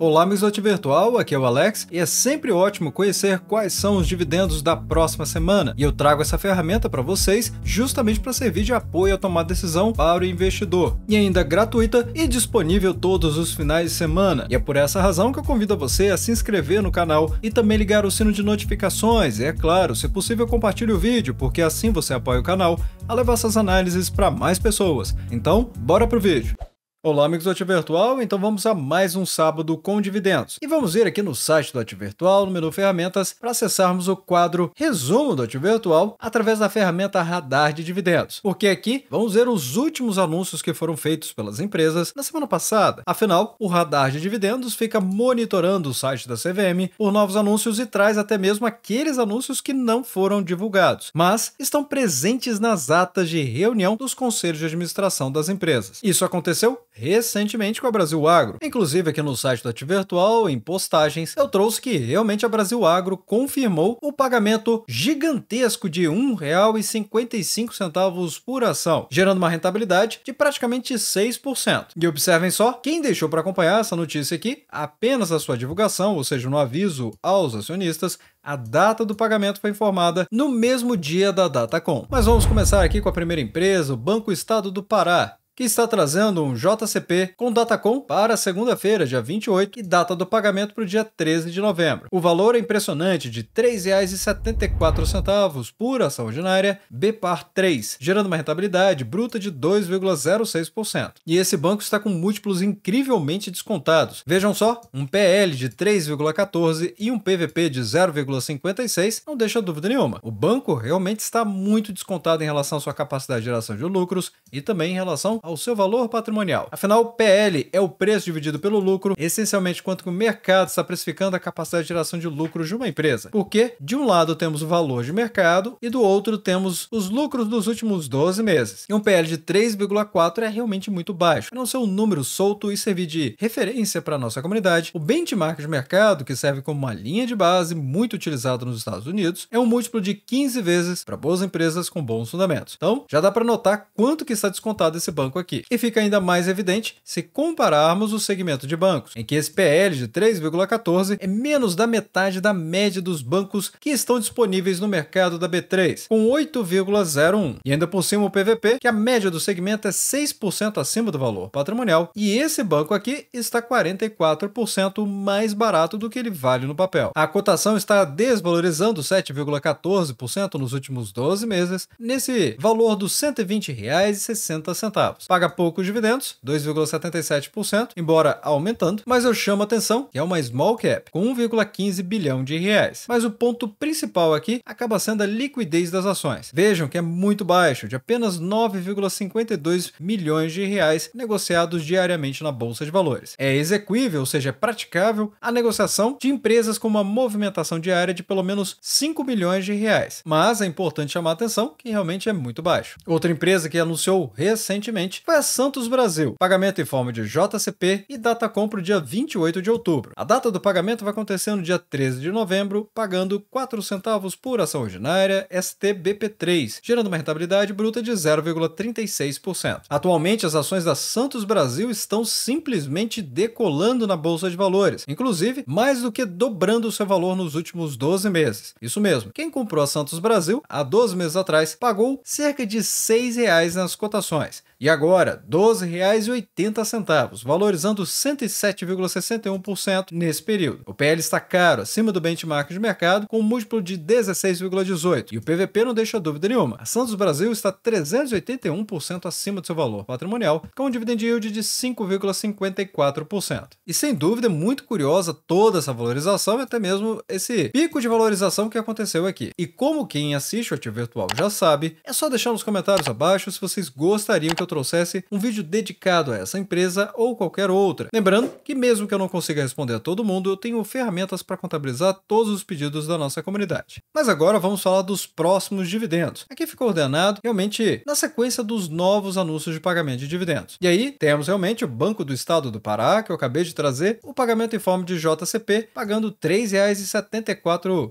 Olá, amigos do Virtual, aqui é o Alex e é sempre ótimo conhecer quais são os dividendos da próxima semana. E eu trago essa ferramenta para vocês justamente para servir de apoio a tomar decisão para o investidor. E ainda gratuita e disponível todos os finais de semana. E é por essa razão que eu convido você a se inscrever no canal e também ligar o sino de notificações. E é claro, se possível, compartilhe o vídeo, porque assim você apoia o canal a levar essas análises para mais pessoas. Então, bora pro vídeo. Olá, amigos do Ativirtual. Então vamos a mais um sábado com dividendos. E vamos ver aqui no site do Ativirtual, no menu ferramentas, para acessarmos o quadro resumo do Ativirtual através da ferramenta radar de dividendos. Porque aqui vamos ver os últimos anúncios que foram feitos pelas empresas na semana passada. Afinal, o radar de dividendos fica monitorando o site da CVM por novos anúncios e traz até mesmo aqueles anúncios que não foram divulgados, mas estão presentes nas atas de reunião dos conselhos de administração das empresas. Isso aconteceu recentemente com a Brasil Agro. Inclusive, aqui no site do Ativirtual em postagens, eu trouxe que realmente a Brasil Agro confirmou o pagamento gigantesco de R$ 1,55 por ação, gerando uma rentabilidade de praticamente 6%. E observem só, quem deixou para acompanhar essa notícia aqui, apenas a sua divulgação, ou seja, no aviso aos acionistas, a data do pagamento foi informada no mesmo dia da Datacom. Mas vamos começar aqui com a primeira empresa, o Banco Estado do Pará que está trazendo um JCP com Datacom para segunda-feira, dia 28, e data do pagamento para o dia 13 de novembro. O valor é impressionante de R$ 3,74 por ação ordinária BPAR 3, gerando uma rentabilidade bruta de 2,06%. E esse banco está com múltiplos incrivelmente descontados. Vejam só, um PL de 3,14 e um PVP de 0,56 não deixa dúvida nenhuma. O banco realmente está muito descontado em relação à sua capacidade de geração de lucros e também em relação ao seu valor patrimonial. Afinal, PL é o preço dividido pelo lucro, essencialmente quanto que o mercado está precificando a capacidade de geração de lucros de uma empresa. Porque, de um lado, temos o valor de mercado e do outro temos os lucros dos últimos 12 meses. E um PL de 3,4 é realmente muito baixo. não ser um número solto e servir de referência para a nossa comunidade, o benchmark de mercado, que serve como uma linha de base muito utilizado nos Estados Unidos, é um múltiplo de 15 vezes para boas empresas com bons fundamentos. Então, já dá para notar quanto que está descontado esse banco aqui. E fica ainda mais evidente se compararmos o segmento de bancos, em que esse PL de 3,14 é menos da metade da média dos bancos que estão disponíveis no mercado da B3, com 8,01. E ainda por cima o PVP, que a média do segmento é 6% acima do valor patrimonial, e esse banco aqui está 44% mais barato do que ele vale no papel. A cotação está desvalorizando 7,14% nos últimos 12 meses, nesse valor dos R$ 120,60. Paga poucos dividendos, 2,77%, embora aumentando, mas eu chamo a atenção que é uma small cap, com 1,15 bilhão de reais. Mas o ponto principal aqui acaba sendo a liquidez das ações. Vejam que é muito baixo, de apenas 9,52 milhões de reais negociados diariamente na bolsa de valores. É exequível, ou seja, é praticável a negociação de empresas com uma movimentação diária de pelo menos 5 milhões de reais. Mas é importante chamar a atenção que realmente é muito baixo. Outra empresa que anunciou recentemente recentemente foi a Santos Brasil, pagamento em forma de JCP e data compra dia 28 de outubro. A data do pagamento vai acontecer no dia 13 de novembro, pagando 4 centavos por ação ordinária STBP3, gerando uma rentabilidade bruta de 0,36%. Atualmente, as ações da Santos Brasil estão simplesmente decolando na bolsa de valores, inclusive mais do que dobrando seu valor nos últimos 12 meses. Isso mesmo, quem comprou a Santos Brasil há 12 meses atrás pagou cerca de R$ reais nas cotações. E agora, R$ 12,80, valorizando 107,61% nesse período. O PL está caro, acima do benchmark de mercado, com um múltiplo de 16,18. E o PVP não deixa dúvida nenhuma. A Santos Brasil está 381% acima do seu valor patrimonial, com um dividend yield de 5,54%. E sem dúvida, é muito curiosa toda essa valorização e até mesmo esse pico de valorização que aconteceu aqui. E como quem assiste o Ativo Virtual já sabe, é só deixar nos comentários abaixo se vocês gostariam que eu trouxesse um vídeo dedicado a essa empresa ou qualquer outra. Lembrando que, mesmo que eu não consiga responder a todo mundo, eu tenho ferramentas para contabilizar todos os pedidos da nossa comunidade. Mas agora vamos falar dos próximos dividendos. Aqui ficou ordenado realmente na sequência dos novos anúncios de pagamento de dividendos. E aí temos realmente o Banco do Estado do Pará, que eu acabei de trazer, o pagamento em forma de JCP, pagando R$ 3,74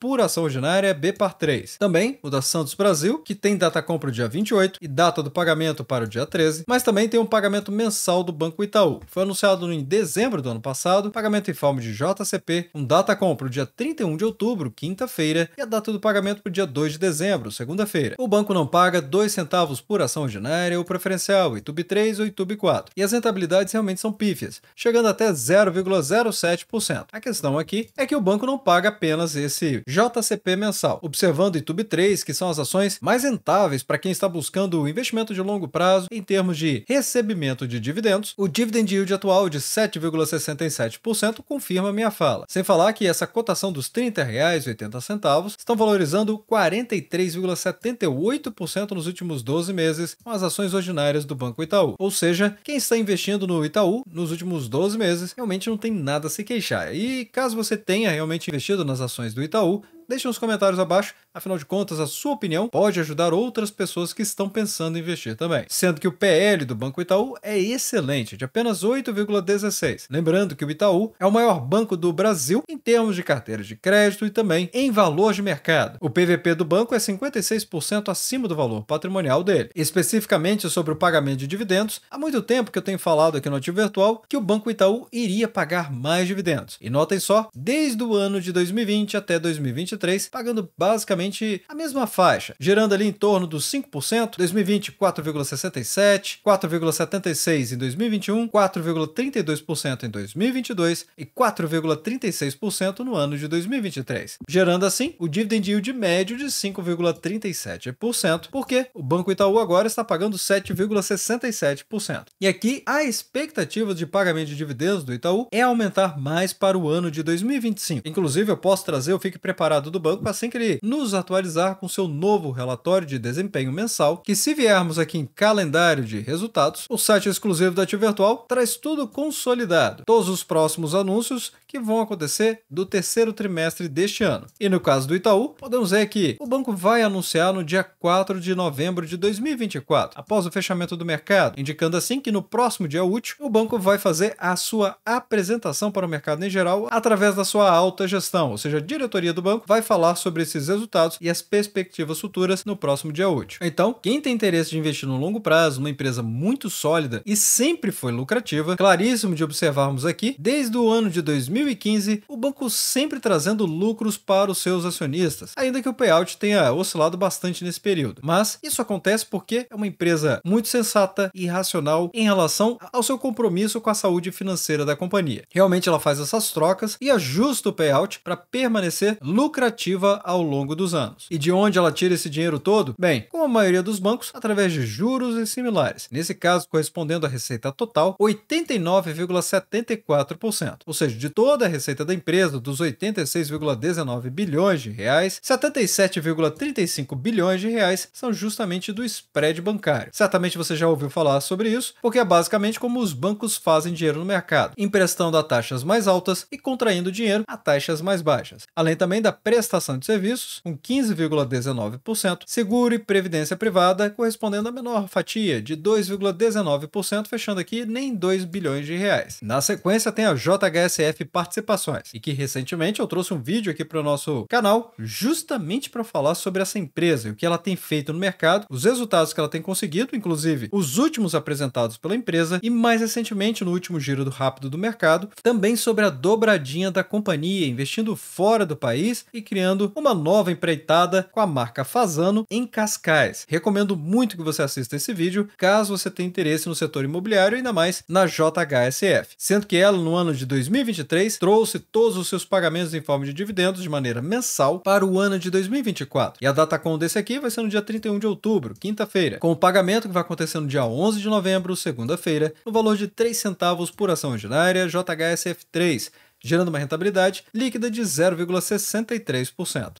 por ação ordinária B par 3. Também o da Santos Brasil, que tem data compra dia 28 e data do pagamento pagamento para o dia 13, mas também tem um pagamento mensal do Banco Itaú. Foi anunciado em dezembro do ano passado, pagamento em forma de JCP, um data com para o dia 31 de outubro, quinta-feira, e a data do pagamento para o dia 2 de dezembro, segunda-feira. O banco não paga dois centavos por ação ordinária ou preferencial, ITUB 3 ou ITUB 4, e as rentabilidades realmente são pífias, chegando até 0,07%. A questão aqui é que o banco não paga apenas esse JCP mensal, observando ITUB 3, que são as ações mais rentáveis para quem está buscando o investimento de longo longo prazo, em termos de recebimento de dividendos, o dividend yield atual de 7,67% confirma minha fala. Sem falar que essa cotação dos R$ 30,80 estão valorizando 43,78% nos últimos 12 meses com as ações ordinárias do Banco Itaú. Ou seja, quem está investindo no Itaú nos últimos 12 meses realmente não tem nada a se queixar. E caso você tenha realmente investido nas ações do Itaú, deixe nos comentários abaixo, afinal de contas, a sua opinião pode ajudar outras pessoas que estão pensando em investir também. Sendo que o PL do Banco Itaú é excelente, de apenas 8,16. Lembrando que o Itaú é o maior banco do Brasil em termos de carteira de crédito e também em valor de mercado. O PVP do banco é 56% acima do valor patrimonial dele. Especificamente sobre o pagamento de dividendos, há muito tempo que eu tenho falado aqui no Ativo Virtual que o Banco Itaú iria pagar mais dividendos. E notem só, desde o ano de 2020 até 2023, 2023, pagando basicamente a mesma faixa, gerando ali em torno dos 5%, 2020 4,67, 4,76 em 2021, 4,32% em 2022 e 4,36% no ano de 2023, gerando assim o dividend yield médio de 5,37%, porque o Banco Itaú agora está pagando 7,67%. E aqui a expectativa de pagamento de dividendos do Itaú é aumentar mais para o ano de 2025. Inclusive, eu posso trazer, eu fique preparado do banco assim que ele nos atualizar com seu novo relatório de desempenho mensal, que se viermos aqui em calendário de resultados, o site exclusivo da Tio Virtual traz tudo consolidado. Todos os próximos anúncios que vão acontecer do terceiro trimestre deste ano. E no caso do Itaú, podemos ver que o banco vai anunciar no dia 4 de novembro de 2024, após o fechamento do mercado, indicando assim que no próximo dia útil o banco vai fazer a sua apresentação para o mercado em geral através da sua alta gestão, ou seja, a diretoria do banco vai falar sobre esses resultados e as perspectivas futuras no próximo dia útil. Então, quem tem interesse de investir no longo prazo, numa empresa muito sólida e sempre foi lucrativa, claríssimo de observarmos aqui, desde o ano de 2000 2015, o banco sempre trazendo lucros para os seus acionistas, ainda que o payout tenha oscilado bastante nesse período. Mas isso acontece porque é uma empresa muito sensata e racional em relação ao seu compromisso com a saúde financeira da companhia. Realmente ela faz essas trocas e ajusta o payout para permanecer lucrativa ao longo dos anos. E de onde ela tira esse dinheiro todo? Bem, como a maioria dos bancos, através de juros e similares. Nesse caso, correspondendo à receita total, 89,74%. Ou seja, de todo toda a receita da empresa, dos 86,19 bilhões de reais, 77,35 bilhões de reais são justamente do spread bancário. Certamente você já ouviu falar sobre isso, porque é basicamente como os bancos fazem dinheiro no mercado, emprestando a taxas mais altas e contraindo dinheiro a taxas mais baixas. Além também da prestação de serviços, com 15,19%, seguro e previdência privada correspondendo à menor fatia de 2,19%, fechando aqui nem 2 bilhões de reais. Na sequência tem a JHSF participações e que recentemente eu trouxe um vídeo aqui para o nosso canal justamente para falar sobre essa empresa e o que ela tem feito no mercado, os resultados que ela tem conseguido, inclusive os últimos apresentados pela empresa e mais recentemente no último giro do rápido do mercado, também sobre a dobradinha da companhia investindo fora do país e criando uma nova empreitada com a marca Fazano em Cascais. Recomendo muito que você assista esse vídeo, caso você tenha interesse no setor imobiliário, ainda mais na JHSF, sendo que ela no ano de 2023 2023 trouxe todos os seus pagamentos em forma de dividendos de maneira mensal para o ano de 2024. E a data com desse aqui vai ser no dia 31 de outubro, quinta-feira, com o pagamento que vai acontecer no dia 11 de novembro, segunda-feira, no valor de 3 centavos por ação ordinária JHSF3, gerando uma rentabilidade líquida de 0,63%.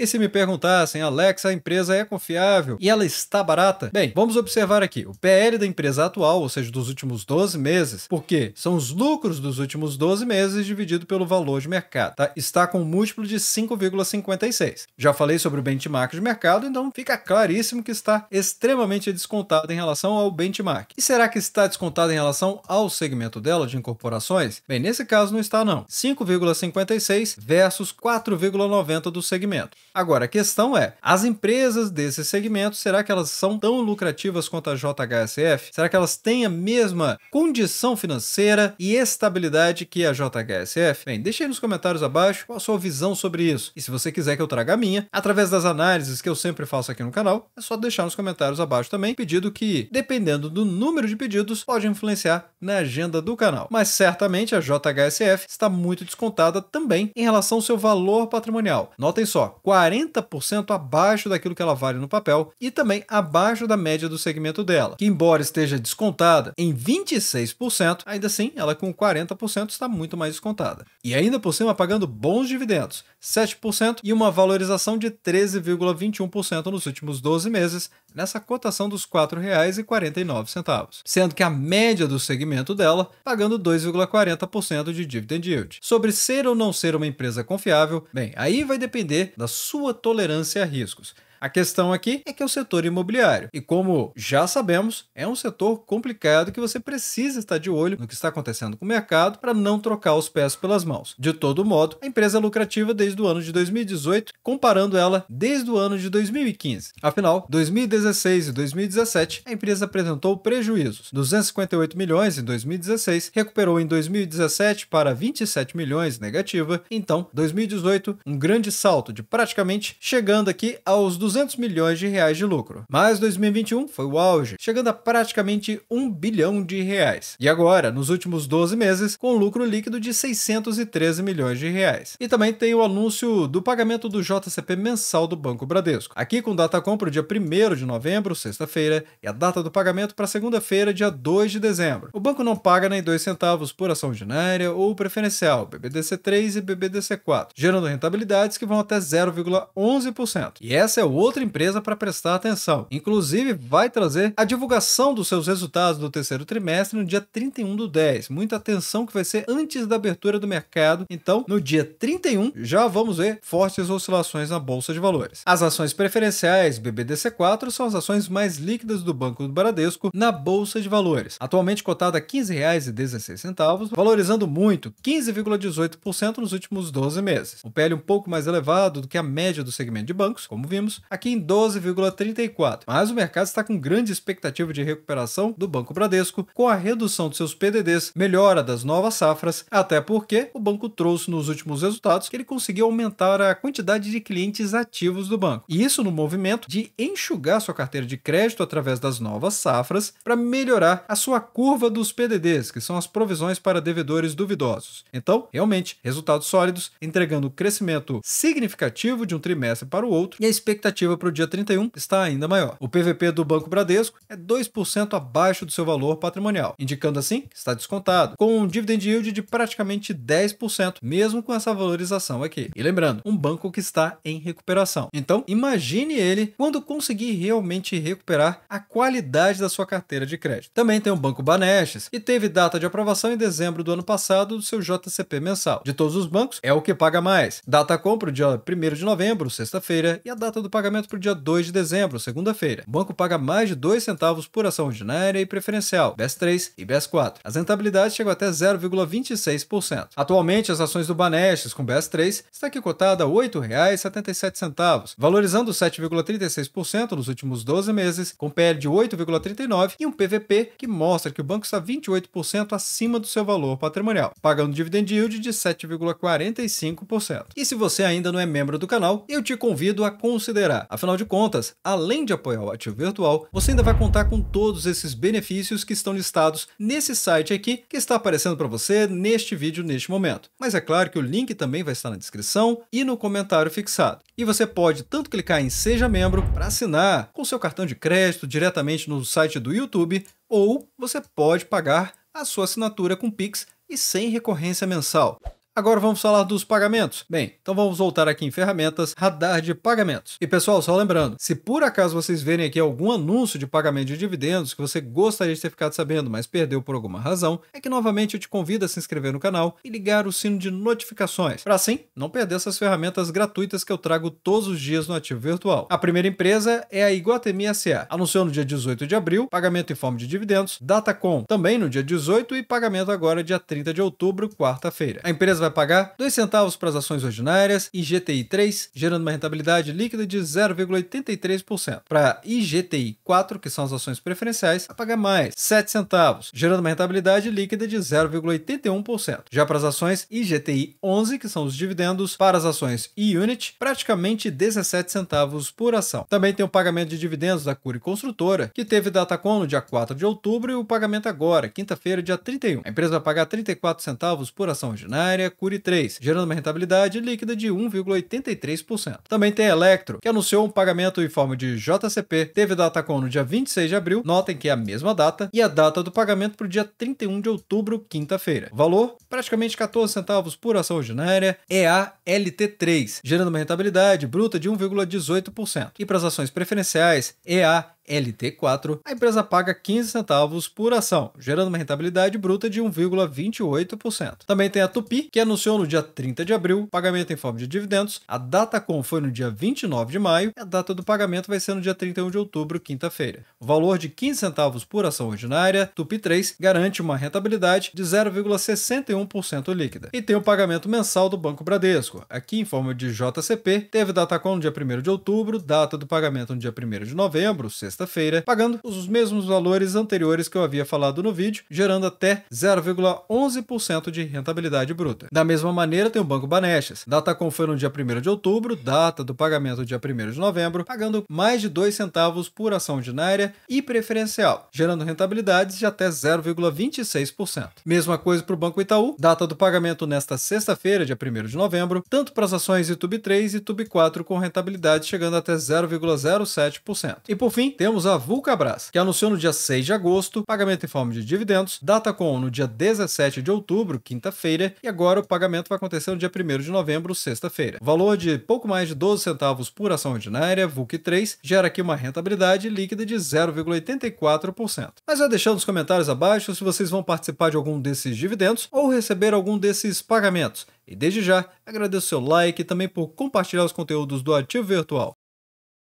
E se me perguntassem, Alexa, a empresa é confiável e ela está barata? Bem, vamos observar aqui o PL da empresa atual, ou seja, dos últimos 12 meses, porque são os lucros dos últimos 12 meses dividido pelo valor de mercado, tá? Está com um múltiplo de 5,56. Já falei sobre o benchmark de mercado, então fica claríssimo que está extremamente descontado em relação ao benchmark. E será que está descontado em relação ao segmento dela de incorporações? Bem, nesse caso não está não. 5,56 versus 4,90 do segmento. Agora, a questão é, as empresas desse segmento, será que elas são tão lucrativas quanto a JHSF? Será que elas têm a mesma condição financeira e estabilidade que a JHSF? Bem, deixe aí nos comentários abaixo qual a sua visão sobre isso. E se você quiser que eu traga a minha, através das análises que eu sempre faço aqui no canal, é só deixar nos comentários abaixo também, pedido que, dependendo do número de pedidos, pode influenciar na agenda do canal. Mas certamente a JHSF está muito descontada também em relação ao seu valor patrimonial. Notem só, 40 40% abaixo daquilo que ela vale no papel e também abaixo da média do segmento dela, que embora esteja descontada em 26%, ainda assim ela com 40% está muito mais descontada. E ainda por cima pagando bons dividendos, 7% e uma valorização de 13,21% nos últimos 12 meses, nessa cotação dos R$ 4,49, sendo que a média do segmento dela pagando 2,40% de dividend yield. Sobre ser ou não ser uma empresa confiável, bem, aí vai depender da sua tolerância a riscos. A questão aqui é que é o setor imobiliário. E como já sabemos, é um setor complicado que você precisa estar de olho no que está acontecendo com o mercado para não trocar os pés pelas mãos. De todo modo, a empresa é lucrativa desde o ano de 2018, comparando ela desde o ano de 2015. Afinal, 2016 e 2017, a empresa apresentou prejuízos. 258 milhões em 2016, recuperou em 2017 para 27 milhões negativa. Então, 2018, um grande salto de praticamente chegando aqui aos 200 200 milhões de reais de lucro. Mas 2021 foi o auge, chegando a praticamente 1 bilhão de reais. E agora, nos últimos 12 meses, com lucro líquido de 613 milhões de reais. E também tem o anúncio do pagamento do JCP mensal do Banco Bradesco. Aqui com data compra dia 1 de novembro, sexta-feira, e a data do pagamento para segunda-feira, dia 2 de dezembro. O banco não paga nem 2 centavos por ação ordinária ou preferencial, BBDC3 e BBDC4, gerando rentabilidades que vão até 0,11%. E essa é outra empresa para prestar atenção. Inclusive, vai trazer a divulgação dos seus resultados do terceiro trimestre no dia 31 do 10. Muita atenção que vai ser antes da abertura do mercado. Então, no dia 31, já vamos ver fortes oscilações na Bolsa de Valores. As ações preferenciais BBDC4 são as ações mais líquidas do Banco do Bradesco na Bolsa de Valores, atualmente cotada a R$ 15,16, valorizando muito, 15,18% nos últimos 12 meses. O PL um pouco mais elevado do que a média do segmento de bancos, como vimos, aqui em 12,34. Mas o mercado está com grande expectativa de recuperação do Banco Bradesco com a redução de seus PDDs, melhora das novas safras, até porque o banco trouxe nos últimos resultados que ele conseguiu aumentar a quantidade de clientes ativos do banco. E isso no movimento de enxugar sua carteira de crédito através das novas safras para melhorar a sua curva dos PDDs, que são as provisões para devedores duvidosos. Então, realmente, resultados sólidos, entregando crescimento significativo de um trimestre para o outro e a expectativa expectativa para o dia 31 está ainda maior. O PVP do Banco Bradesco é 2% abaixo do seu valor patrimonial, indicando assim que está descontado, com um dividend yield de praticamente 10%, mesmo com essa valorização aqui. E lembrando, um banco que está em recuperação. Então, imagine ele quando conseguir realmente recuperar a qualidade da sua carteira de crédito. Também tem o Banco Banestes, que teve data de aprovação em dezembro do ano passado do seu JCP mensal. De todos os bancos, é o que paga mais. Data compra o dia 1 de novembro, sexta-feira, e a data do pagamento pagamento para o dia 2 de dezembro, segunda-feira. O banco paga mais de 2 centavos por ação ordinária e preferencial, BES 3 e BES 4. As rentabilidades chegam até 0,26%. Atualmente, as ações do Banestes com BES 3 está aqui cotada a R$ 8,77, valorizando 7,36% nos últimos 12 meses, com PL de 8,39 e um PVP que mostra que o banco está 28% acima do seu valor patrimonial, pagando dividend yield de 7,45%. E se você ainda não é membro do canal, eu te convido a considerar Afinal de contas, além de apoiar o ativo virtual, você ainda vai contar com todos esses benefícios que estão listados nesse site aqui que está aparecendo para você neste vídeo neste momento. Mas é claro que o link também vai estar na descrição e no comentário fixado. E você pode tanto clicar em Seja Membro para assinar com seu cartão de crédito diretamente no site do YouTube, ou você pode pagar a sua assinatura com Pix e sem recorrência mensal. Agora vamos falar dos pagamentos. Bem, então vamos voltar aqui em ferramentas, radar de pagamentos. E pessoal, só lembrando, se por acaso vocês verem aqui algum anúncio de pagamento de dividendos que você gostaria de ter ficado sabendo, mas perdeu por alguma razão, é que novamente eu te convido a se inscrever no canal e ligar o sino de notificações, para assim não perder essas ferramentas gratuitas que eu trago todos os dias no ativo virtual. A primeira empresa é a Iguatemi SA. Anunciou no dia 18 de abril, pagamento em forma de dividendos, Datacom também no dia 18 e pagamento agora dia 30 de outubro, quarta-feira. A empresa empresa vai pagar 2 centavos para as ações ordinárias e GTI 3, gerando uma rentabilidade líquida de 0,83%. Para IGTI 4, que são as ações preferenciais, vai pagar mais 7 centavos, gerando uma rentabilidade líquida de 0,81%. Já para as ações IGTI 11, que são os dividendos para as ações E-Unit, praticamente 17 centavos por ação. Também tem o pagamento de dividendos da Cury Construtora, que teve data com no dia 4 de outubro e o pagamento agora, quinta-feira, dia 31. A empresa vai pagar 34 centavos por ação ordinária, Mercury 3, gerando uma rentabilidade líquida de 1,83%. Também tem a Electro, que anunciou um pagamento em forma de JCP, teve data com no dia 26 de abril, notem que é a mesma data, e a data do pagamento para o dia 31 de outubro, quinta-feira. Valor, praticamente 14 centavos por ação ordinária, EALT3, gerando uma rentabilidade bruta de 1,18%. E para as ações preferenciais, a LT4, a empresa paga 15 centavos por ação, gerando uma rentabilidade bruta de 1,28%. Também tem a Tupi, que anunciou no dia 30 de abril pagamento em forma de dividendos. A data com foi no dia 29 de maio e a data do pagamento vai ser no dia 31 de outubro, quinta-feira. O valor de 15 centavos por ação ordinária, Tupi 3, garante uma rentabilidade de 0,61% líquida. E tem o pagamento mensal do Banco Bradesco. Aqui em forma de JCP, teve data com no dia 1 de outubro, data do pagamento no dia 1 de novembro, sexta sexta-feira, pagando os mesmos valores anteriores que eu havia falado no vídeo, gerando até 0,11% de rentabilidade bruta. Da mesma maneira, tem o Banco Banestes. data foi no dia 1 de outubro, data do pagamento dia 1 de novembro, pagando mais de 2 centavos por ação ordinária e preferencial, gerando rentabilidades de até 0,26%. Mesma coisa para o Banco Itaú, data do pagamento nesta sexta-feira, dia 1 de novembro, tanto para as ações itub 3 e itub 4 com rentabilidade chegando até 0,07%. E por fim, temos a Vulcabras, que anunciou no dia 6 de agosto pagamento em forma de dividendos, data com no dia 17 de outubro, quinta-feira, e agora o pagamento vai acontecer no dia 1 de novembro, sexta-feira. Valor de pouco mais de 12 centavos por ação ordinária, VUC3, gera aqui uma rentabilidade líquida de 0,84%. Mas vai deixando nos comentários abaixo se vocês vão participar de algum desses dividendos ou receber algum desses pagamentos. E desde já, agradeço seu like e também por compartilhar os conteúdos do Ativo Virtual.